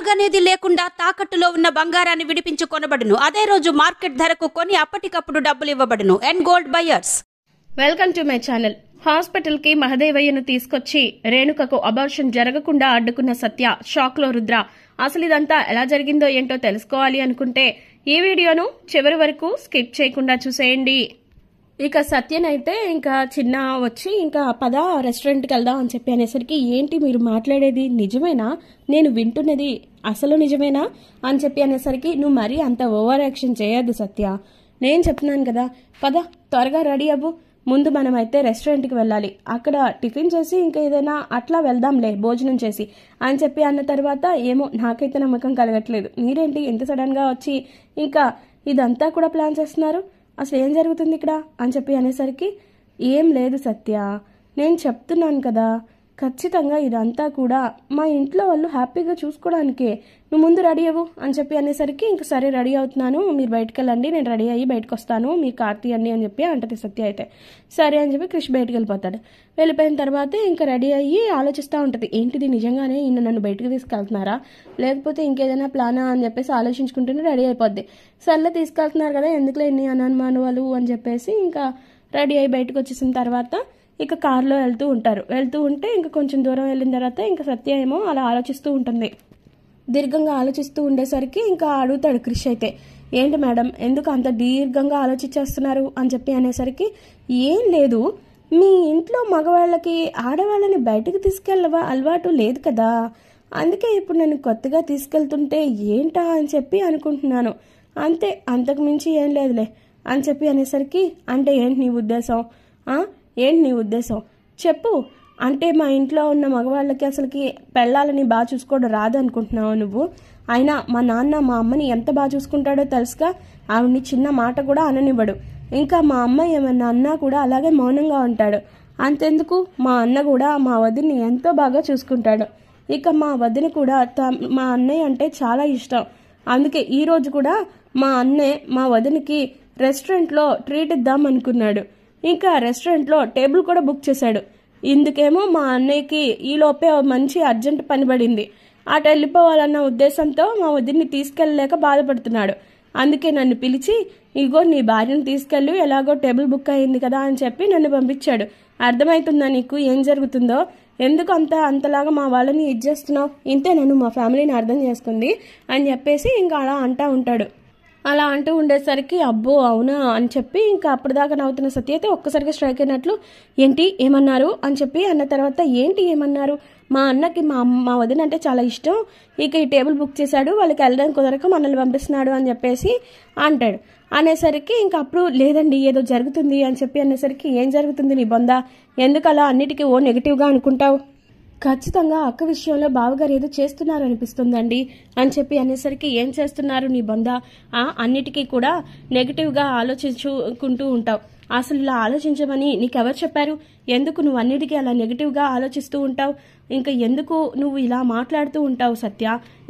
తానుగనేది లేకుండా తాకట్టులో ఉన్న బంగారాన్ని విడిపించి కొనబడును అదే రోజు మార్కెట్ ధరకు కొని అప్పటికప్పుడు డబ్బులు ఇవ్వబడును and gold buyers welcome to my channel కి మహదేవయ్యను తీసుకొచ్చి రేణుకకు అబార్షన్ జరగకుండా అడ్డుకున్న సత్య షాక్లో రుద్ర అసలు ఇదంతా ఎలా జరిగిందో ఏంటో తెలుసుకోవాలి అనుకుంటే ఈ వీడియోను చివరి వరకు స్కిప్ చేయకుండా చూసేయండి ఇక సత్యన్ అయితే ఇంకా చిన్న వచ్చి ఇంకా పద రెస్టారెంట్కి వెళ్దాం అని చెప్పి అనేసరికి ఏంటి మీరు మాట్లాడేది నిజమేనా నేను వింటున్నది అసలు నిజమేనా అని చెప్పి అనేసరికి నువ్వు మరీ అంత ఓవర్ రియాక్షన్ చేయొద్దు సత్య నేను చెప్తున్నాను కదా పద త్వరగా రెడీ అవ్వు ముందు మనమైతే రెస్టారెంట్కి వెళ్ళాలి అక్కడ టిఫిన్ చేసి ఇంకా ఏదైనా అట్లా వెళ్దాంలే భోజనం చేసి అని చెప్పి అన్న తర్వాత ఏమో నాకైతే నమ్మకం కలగట్లేదు మీరేంటి ఎంత సడన్గా వచ్చి ఇంకా ఇదంతా కూడా ప్లాన్ చేస్తున్నారు అసలు ఏం జరుగుతుంది ఇక్కడ అని చెప్పి అనేసరికి ఏం లేదు సత్య నేను చెప్తున్నాను కదా ఖచ్చితంగా ఇదంతా కూడా మా ఇంట్లో వాళ్ళు హ్యాపీగా చూసుకోవడానికే నువ్వు ముందు రెడీ అవ్వు అని చెప్పి అనేసరికి ఇంక సరే రెడీ అవుతున్నాను మీరు బయటకు వెళ్ళండి నేను రెడీ అయ్యి బయటకు వస్తాను మీ కార్తీయండి అని చెప్పి అంటది సత్య అయితే సరే అని చెప్పి క్రిష్ బయటకు వెళ్ళిపోతాడు వెళ్ళిపోయిన తర్వాత ఇంకా రెడీ అయ్యి ఆలోచిస్తూ ఉంటుంది ఏంటిది నిజంగానే ఈయన నన్ను బయటకు తీసుకెళ్తున్నారా లేకపోతే ఇంకేదైనా ప్లానా అని చెప్పేసి ఆలోచించుకుంటూనే రెడీ అయిపోద్ది సర్లే తీసుకెళ్తున్నారు కదా ఎందుకులే ఇన్ని అనన్మానవాలు అని చెప్పేసి ఇంకా రెడీ అయ్యి బయటకు వచ్చేసిన తర్వాత ఇక కారులో వెళ్తూ ఉంటారు వెళ్తూ ఉంటే ఇంకా కొంచెం దూరం వెళ్ళిన తర్వాత ఇంకా సత్య ఏమో అలా ఆలోచిస్తూ ఉంటుంది దీర్ఘంగా ఆలోచిస్తూ ఉండేసరికి ఇంకా అడుగుతాడు క్రిష్ అయితే ఏంటి మేడం ఎందుకు అంత దీర్ఘంగా ఆలోచించేస్తున్నారు అని చెప్పి అనేసరికి ఏం లేదు మీ ఇంట్లో మగవాళ్ళకి ఆడవాళ్ళని బయటకు తీసుకెళ్ళవా అలవాటు లేదు కదా అందుకే ఇప్పుడు నేను కొత్తగా తీసుకెళ్తుంటే ఏంటా అని చెప్పి అనుకుంటున్నాను అంతే అంతకు మించి ఏం లేదులే అని చెప్పి అనేసరికి అంటే ఏంటి నీ ఉద్దేశం ఏంటి నీ ఉద్దేశం చెప్పు అంటే మా ఇంట్లో ఉన్న మగవాళ్ళకి అసలుకి పెళ్ళాలని బాగా చూసుకోవడం రాదనుకుంటున్నావు నువ్వు అయినా మా నాన్న మా అమ్మని ఎంత బాగా చూసుకుంటాడో తెలుసుగా ఆవిడ్ని చిన్న మాట కూడా అననివ్వడు ఇంకా మా అమ్మ ఏమన్నా అన్న కూడా అలాగే మౌనంగా ఉంటాడు అంతెందుకు మా అన్న కూడా మా వదిని ఎంతో బాగా చూసుకుంటాడు ఇక మా వదిన కూడా మా అన్నయ్య అంటే చాలా ఇష్టం అందుకే ఈరోజు కూడా మా అన్నయ్య మా వదినికి రెస్టారెంట్లో ట్రీట్ ఇద్దాం అనుకున్నాడు ఇంకా రెస్టారెంట్లో టేబుల్ కూడా బుక్ చేశాడు ఇందుకేమో మా అన్నయ్యకి ఈలోపే మంచి అర్జెంట్ పని పడింది అటు వెళ్ళిపోవాలన్న ఉద్దేశంతో మా వదిన్ని తీసుకెళ్ళలేక బాధపడుతున్నాడు అందుకే నన్ను పిలిచి ఇగో నీ భార్యను తీసుకెళ్ళు ఎలాగో టేబుల్ బుక్ అయింది కదా అని చెప్పి నన్ను పంపించాడు అర్థమవుతుందా నీకు ఏం జరుగుతుందో ఎందుకు అంత అంతలాగా మా వాళ్ళని ఇది చేస్తున్నావు ఇంతే నన్ను మా ఫ్యామిలీని అర్థం చేసుకుంది అని చెప్పేసి ఇంకా అలా అంటా ఉంటాడు అలా అంటూ ఉండేసరికి అబ్బో అవునా అని చెప్పి ఇంకా అప్పటిదాకా నవ్వుతున్న సత్య అయితే ఒక్కసారిగా స్ట్రైక్ అయినట్లు ఏంటి ఏమన్నారు అని చెప్పి అన్న తర్వాత ఏంటి ఏమన్నారు మా అన్నకి మా మా వదిన అంటే చాలా ఇష్టం ఇక ఈ టేబుల్ బుక్ చేశాడు వాళ్ళకి వెళ్ళడానికి కుదరక మనల్ని పంపిస్తున్నాడు అని చెప్పేసి అంటాడు అనేసరికి ఇంకా అప్పుడు లేదండి ఏదో జరుగుతుంది అని చెప్పి అనేసరికి ఏం జరుగుతుంది నీ బొందా ఎందుకు అలా అన్నిటికీ ఓ నెగిటివ్గా అనుకుంటావు ఖచ్చితంగా అక్క విషయంలో బావగారు ఏదో చేస్తున్నారు అనిపిస్తుందండి అని చెప్పి అనేసరికి ఏం చేస్తున్నారు నీ ఆ అన్నిటికీ కూడా నెగిటివ్గా ఆలోచించుకుంటూ ఉంటావు అసలు ఇలా ఆలోచించమని నీకెవరు చెప్పారు ఎందుకు నువ్వు అన్నిటికీ అలా నెగిటివ్గా ఆలోచిస్తూ ఉంటావు ఇంకా ఎందుకు నువ్వు ఇలా మాట్లాడుతూ ఉంటావు సత్య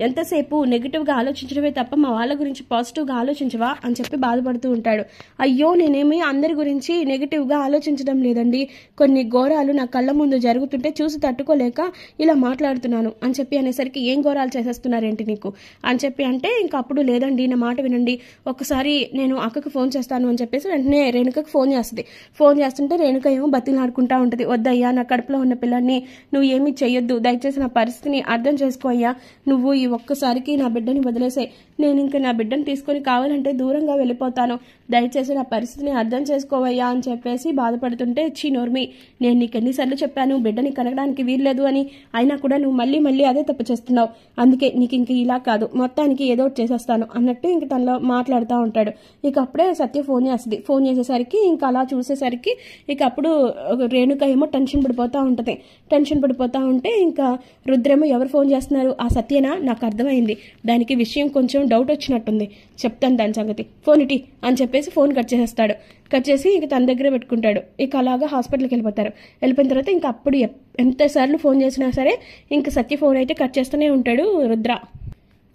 ఎంతసేపు నెగిటివ్గా ఆలోచించడమే తప్ప మా వాళ్ళ గురించి పాజిటివ్గా ఆలోచించవా అని చెప్పి బాధపడుతూ ఉంటాడు అయ్యో నేనేమి అందరి గురించి నెగిటివ్గా ఆలోచించడం లేదండి కొన్ని ఘోరాలు నా కళ్ళ ముందు జరుగుతుంటే చూసి తట్టుకోలేక ఇలా మాట్లాడుతున్నాను అని చెప్పి అనేసరికి ఏం ఘోరాలు చేసేస్తున్నారేంటి నీకు అని చెప్పి అంటే ఇంక అప్పుడు లేదండి నా మాట వినండి ఒకసారి నేను అక్కకు ఫోన్ చేస్తాను అని చెప్పేసి వెంటనే రేణుకకు ఫోన్ చేస్తుంది ఫోన్ చేస్తుంటే రేణుక ఏమో బతిలాడుకుంటుంది వింటా ఉంటుంది వద్దయ్యా నా కడుపులో ఉన్న పిల్లల్ని నువ్వు ఏమీ చేయొద్దు దయచేసి నా పరిస్థితిని అర్థం చేసుకో అయ్యా నువ్వు ఈ ఒక్కసారికి నా బిడ్డని వదిలేసాయి నేను ఇంకా నా బిడ్డను తీసుకొని కావాలంటే దూరంగా వెళ్ళిపోతాను దయచేసి నా పరిస్థితిని అర్థం చేసుకోవయ్యా అని చెప్పేసి బాధపడుతుంటే చి నోర్మి నేను నీకు ఎన్నిసార్లు చెప్పాను బిడ్డని కనగడానికి వీల్లేదు అని అయినా కూడా నువ్వు మళ్ళీ మళ్ళీ అదే తప్పు చేస్తున్నావు అందుకే నీకు ఇంక ఇలా కాదు మొత్తానికి ఏదో ఒకటి చేసేస్తాను అన్నట్టు ఇంక తనలో మాట్లాడుతూ ఉంటాడు ఇక అప్పుడే సత్య ఫోన్ చేస్తుంది ఫోన్ చేసేసరికి ఇంకా అలా చూసేసరికి ఇక అప్పుడు రేణుక ఏమో టెన్షన్ పడిపోతూ ఉంటుంది టెన్షన్ పడిపోతూ ఉంటే ఇంకా రుద్రేమో ఎవరు ఫోన్ చేస్తున్నారు ఆ సత్యనా నాకు అర్థమైంది దానికి విషయం కొంచెం డౌట్ వచ్చినట్టుంది చెప్తాను దాని సంగతి ఫోన్ ఇటీ అని చెప్పేసి ఫోన్ కట్ చేసేస్తాడు కట్ చేసి ఇక తన దగ్గరే పెట్టుకుంటాడు ఇక అలాగా హాస్పిటల్కి వెళ్ళిపోతారు వెళ్ళిపోయిన తర్వాత ఇంకా అప్పుడు ఎంతసార్లు ఫోన్ చేసినా సరే ఇంక సత్య ఫోన్ అయితే కట్ చేస్తూనే ఉంటాడు రుద్ర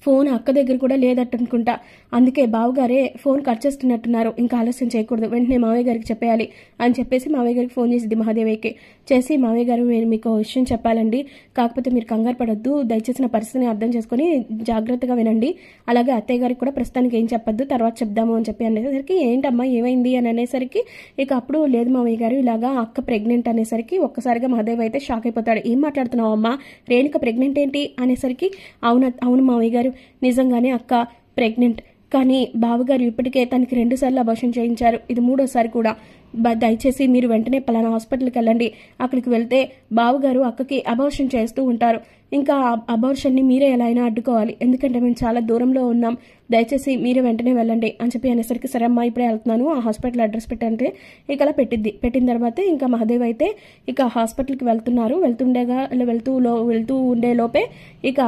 ఫోన్ అక్క దగ్గర కూడా లేదట్టనుకుంటా అందుకే బావగారే ఫోన్ కట్ చేస్తున్నట్టున్నారు ఇంకా ఆలస్యం చేయకూడదు వెంటనే మావయ్య గారికి చెప్పేయాలి అని చెప్పేసి మావయ్య గారికి ఫోన్ చేసింది మహాదేవయ్యకి చేసి మావయ్య గారు మీరు మీకు విషయం చెప్పాలండి కాకపోతే మీరు కంగారు పడొద్దు దయచేసి నా పరిస్థితిని అర్థం చేసుకుని జాగ్రత్తగా వినండి అలాగే అత్తయ్య గారికి కూడా ప్రస్తుతానికి ఏం చెప్పొద్దు తర్వాత చెప్దాము అని చెప్పి అనేసరికి ఏంటమ్మా ఏమైంది అని అనేసరికి ఇక అప్పుడు లేదు మావయ్య గారు ఇలాగా అక్క ప్రెగ్నెంట్ అనేసరికి ఒక్కసారిగా మహాదేవ్ అయితే షాక్ అయిపోతాడు ఏం మాట్లాడుతున్నావు అమ్మా రేణుక ప్రెగ్నెంట్ ఏంటి అనేసరికి అవును అవును మావయ్య గారు నిజంగానే అక్క ప్రెగ్నెంట్ కానీ బావగారు ఇప్పటికే తనకి రెండుసార్లు అభాషణ చేయించారు ఇది మూడోసారి కూడా దయచేసి మీరు వెంటనే పలానా హాస్పిటల్కి వెళ్ళండి అక్కడికి వెళ్తే బావగారు అక్కకి అభాషణ చేస్తూ ఉంటారు ఇంకా అబార్షన్ని మీరే ఎలా అయినా అడ్డుకోవాలి ఎందుకంటే మేము చాలా దూరంలో ఉన్నాం దయచేసి మీరే వెంటనే వెళ్ళండి అని చెప్పి అనేసరికి సరే అమ్మా ఇప్పుడే వెళ్తున్నాను ఆ హాస్పిటల్ అడ్రస్ పెట్టంటే ఇక అలా పెట్టింది పెట్టిన తర్వాత ఇంకా మహాదేవ్ అయితే ఇక హాస్పిటల్కి వెళ్తున్నారు వెళ్తుండేగా వెళ్తూ లో వెళ్తూ ఉండే లోపే ఇక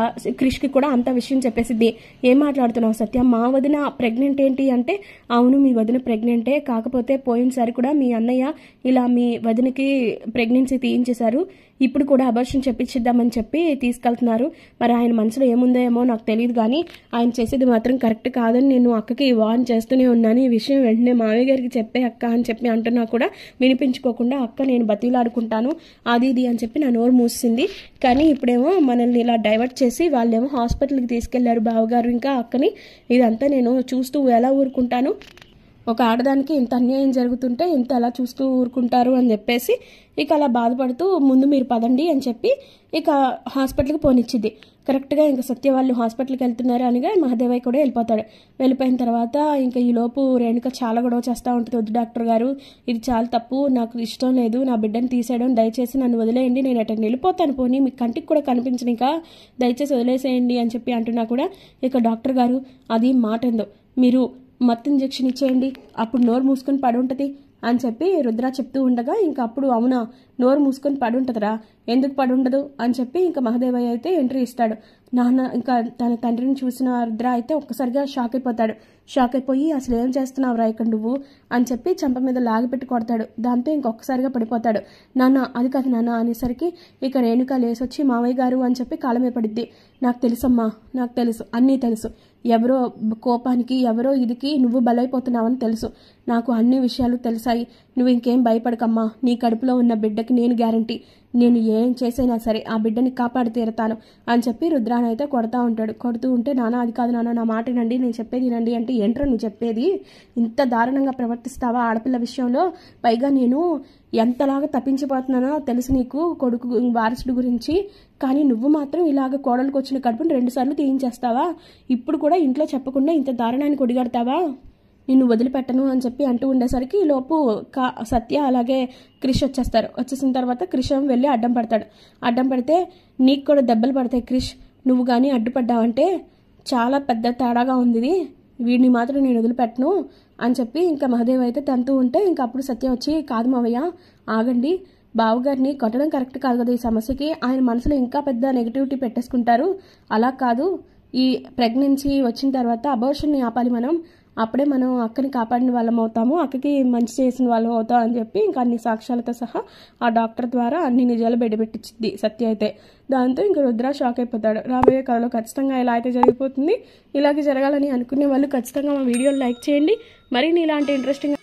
క్రిష్కి కూడా అంత విషయం చెప్పేసిద్ది ఏం మాట్లాడుతున్నావు సత్య మా వదిన ప్రెగ్నెంట్ ఏంటి అంటే అవును మీ వదిన ప్రెగ్నెంటే కాకపోతే పోయినసారి కూడా మీ అన్నయ్య ఇలా మీ వదినకి ప్రెగ్నెన్సీ తీయించేశారు ఇప్పుడు కూడా అబర్షన్ చెప్పించిద్దామని చెప్పి తీసుకెళ్తున్నారు మరి ఆయన మనసులో ఏముందో ఏమో నాకు తెలియదు కానీ ఆయన చేసేది మాత్రం కరెక్ట్ కాదని నేను అక్కకి వార్న్ చేస్తూనే ఉన్నాను ఈ విషయం వెంటనే మామయ్య గారికి చెప్పే అక్క అని చెప్పి అంటున్నా కూడా వినిపించుకోకుండా అక్క నేను బతిలాడుకుంటాను అది ఇది అని చెప్పి నా నోరు మూసింది కానీ ఇప్పుడేమో మనల్ని ఇలా డైవర్ట్ చేసి వాళ్ళేమో హాస్పిటల్కి తీసుకెళ్లారు బావగారు ఇంకా అక్కని ఇదంతా నేను చూస్తూ ఎలా ఊరుకుంటాను ఒక ఆడదానికి ఇంత అన్యాయం జరుగుతుంటే ఇంత అలా చూస్తూ ఊరుకుంటారు అని చెప్పేసి ఇక అలా బాధపడుతూ ముందు మీరు పదండి అని చెప్పి ఇక హాస్పిటల్కి పోనిచ్చింది కరెక్ట్గా ఇంకా సత్య వాళ్ళు హాస్పిటల్కి వెళ్తున్నారు అనగా మహాదేవయ్య కూడా వెళ్ళిపోతాడు వెళ్ళిపోయిన తర్వాత ఇంకా ఈలోపు రేణుక చాలా గొడవ చేస్తూ ఉంటుంది వద్దు డాక్టర్ గారు ఇది చాలా తప్పు నాకు ఇష్టం లేదు నా బిడ్డను తీసేయడం దయచేసి నన్ను వదిలేయండి నేను అటెండ్ వెళ్ళిపోతాను పోనీ మీ కంటికి కూడా కనిపించనిక దయచేసి వదిలేసేయండి అని చెప్పి అంటున్నా కూడా ఇక డాక్టర్ గారు అది మాట ఏందో మీరు మత్తు ఇంజక్షన్ ఇచ్చేయండి అప్పుడు నోరు మూసుకొని పడి ఉంటుంది అని చెప్పి రుద్ర చెప్తూ ఉండగా ఇంకా అప్పుడు అవునా నోరు మూసుకొని పడి ఉంటుందిరా ఎందుకు పడి ఉండదు అని చెప్పి ఇంకా మహదేవయ్య అయితే ఎంట్రీ ఇస్తాడు నాన్న ఇంకా తన తండ్రిని చూసిన రుద్ర అయితే ఒక్కసారిగా షాక్ అయిపోతాడు షాక్ అయిపోయి అసలు ఏం రా ఇక్కడ నువ్వు అని చెప్పి చంప మీద లాగిపెట్టి కొడతాడు దాంతో ఇంకొకసారిగా పడిపోతాడు నాన్న అది కాదు నాన్న అనేసరికి ఇక రేణుక లేసొచ్చి మావయ్య గారు అని చెప్పి కాలమే పడిద్ది నాకు తెలుసమ్మా నాకు తెలుసు అన్నీ తెలుసు ఎవరో కోపానికి ఎవరో ఇదికి నువ్వు బలైపోతున్నావని తెలుసు నాకు అన్ని విషయాలు తెలిసాయి నువ్వు ఇంకేం భయపడకమ్మా నీ కడుపులో ఉన్న బిడ్డకి నేను గ్యారంటీ నేను ఏం చేసైనా సరే ఆ బిడ్డని కాపాడి తీరతాను అని చెప్పి రుద్రానైతే కొడతా ఉంటాడు కొడుతూ ఉంటే నాన్న అది కాదు నాన్న నా మాట వినండి నేను చెప్పేది వినండి అంటే ఏంట్రా నువ్వు చెప్పేది ఇంత దారుణంగా ప్రవర్తిస్తావా ఆడపిల్ల విషయంలో పైగా నేను ఎంతలాగా తప్పించిపోతున్నానో తెలుసు నీకు కొడుకు వారసుడు గురించి కానీ నువ్వు మాత్రం ఇలాగ కోడలకు వచ్చిన కడుపును రెండుసార్లు తీయించేస్తావా ఇప్పుడు కూడా ఇంట్లో చెప్పకుండా ఇంత దారుణానికి ఒడిగడతావా నిన్ను వదిలిపెట్టను అని చెప్పి అంటూ ఉండేసరికి లోపు కా సత్య అలాగే క్రిష్ వచ్చేస్తారు వచ్చేసిన తర్వాత క్రిష్ వెళ్ళి అడ్డం పడతాడు అడ్డం పడితే నీకు కూడా దెబ్బలు పడతాయి క్రిష్ నువ్వు కానీ అడ్డుపడ్డావంటే చాలా పెద్ద తేడాగా ఉంది వీడిని మాత్రం నేను వదిలిపెట్టను అని చెప్పి ఇంకా మహదేవ్ అయితే తంతూ ఉంటే ఇంకా అప్పుడు సత్య వచ్చి కాదు మావయ్య ఆగండి బావగారిని కొట్టడం కరెక్ట్ కాదు కదా ఈ సమస్యకి ఆయన మనసులో ఇంకా పెద్ద నెగిటివిటీ పెట్టేసుకుంటారు అలా కాదు ఈ ప్రెగ్నెన్సీ వచ్చిన తర్వాత అబోర్షన్ని ఆపాలి మనం అప్పుడే మనం అక్కని కాపాడిన వాళ్ళం అవుతాము అక్కకి మంచి చేసిన వాళ్ళం అవుతాం అని చెప్పి ఇంకా అన్ని సాక్ష్యాలతో సహా ఆ డాక్టర్ ద్వారా అన్ని నిజాలు బయటపెట్టించింది సత్య అయితే దాంతో ఇంకా రుద్ర షాక్ అయిపోతాడు రాబోయే కథలో ఖచ్చితంగా ఇలా అయితే జరిగిపోతుంది ఇలాగే జరగాలని అనుకునే వాళ్ళు ఖచ్చితంగా మా వీడియోలు లైక్ చేయండి మరిన్ని ఇలాంటి ఇంట్రెస్టింగ్